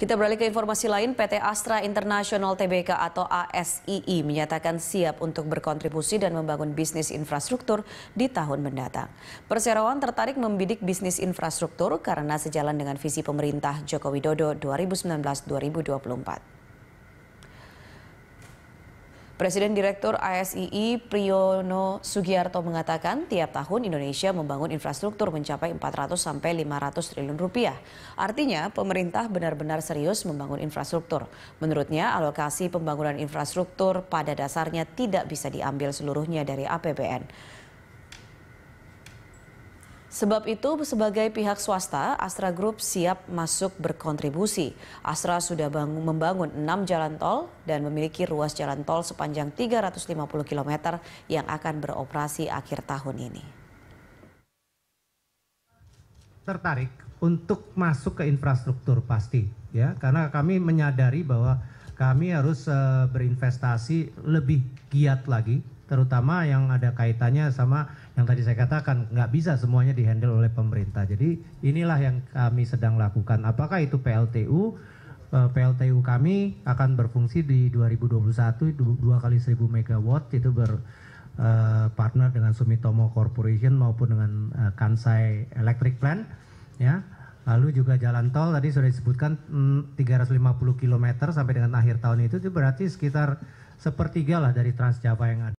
Kita beralih ke informasi lain, PT Astra International Tbk atau ASII menyatakan siap untuk berkontribusi dan membangun bisnis infrastruktur di tahun mendatang. Perseroan tertarik membidik bisnis infrastruktur karena sejalan dengan visi pemerintah Joko Widodo 2019-2024. Presiden Direktur ASII Priyono Sugiarto mengatakan tiap tahun Indonesia membangun infrastruktur mencapai 400 sampai 500 triliun rupiah. Artinya pemerintah benar-benar serius membangun infrastruktur. Menurutnya alokasi pembangunan infrastruktur pada dasarnya tidak bisa diambil seluruhnya dari APBN. Sebab itu, sebagai pihak swasta, Astra Group siap masuk berkontribusi. Astra sudah bangun, membangun 6 jalan tol dan memiliki ruas jalan tol sepanjang 350 km yang akan beroperasi akhir tahun ini. Tertarik untuk masuk ke infrastruktur pasti, ya, karena kami menyadari bahwa kami harus uh, berinvestasi lebih giat lagi terutama yang ada kaitannya sama yang tadi saya katakan nggak bisa semuanya dihandle oleh pemerintah. Jadi inilah yang kami sedang lakukan. Apakah itu PLTU? Eh, PLTU kami akan berfungsi di 2021 dua kali 1000 megawatt itu ber eh, partner dengan Sumitomo Corporation maupun dengan eh, Kansai Electric Plant ya. Lalu juga jalan tol tadi sudah disebutkan 350 mm, km sampai dengan akhir tahun itu itu berarti sekitar sepertiga lah dari Trans Jawa yang ada.